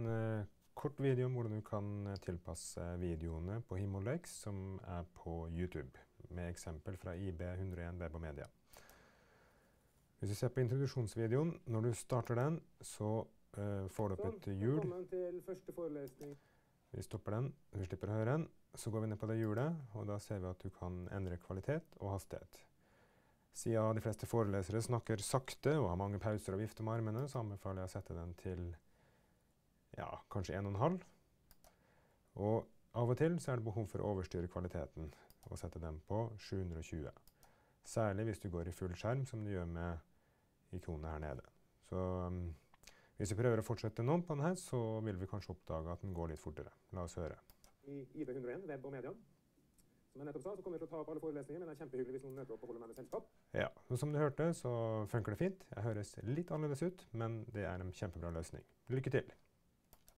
En eh, kort video om hvordan du kan eh, tilpasse videoene på Himolex, som er på YouTube, med eksempel fra IB101 Web og Media. Hvis du ser på introduksjonsvideoen, når du starter den, så uh, får du opp sånn, et hjul. Velkommen til første forelesning. Vi stopper den, vi slipper å høre den. Så går vi ned på det hjulet, og da ser vi at du kan endre kvalitet og hastighet. Siden de fleste forelesere snakker sakte og har mange pauser og vifter med armene, så anbefaler jeg å sette den til ja, kanskje 1,5. Og og av og til så er det behov for å overstyre kvaliteten og sette den på 720. Særlig hvis du går i full skjerm, som du gjør med ikonet her nede. Så um, hvis vi prøver å fortsette nå på denne, så vil vi kanskje oppdage at den går litt fortere. La oss høre. I ID101, web og media, som jeg nettopp sa, så kommer vi til å ta opp alle forelesninger, men det er kjempehyggelig hvis noen møter opp og holder meg med selskap. Ja, og Som du hørte, så funker det fint. Jeg høres litt annerledes ut, men det er en kjempebra løsning. Lykke til.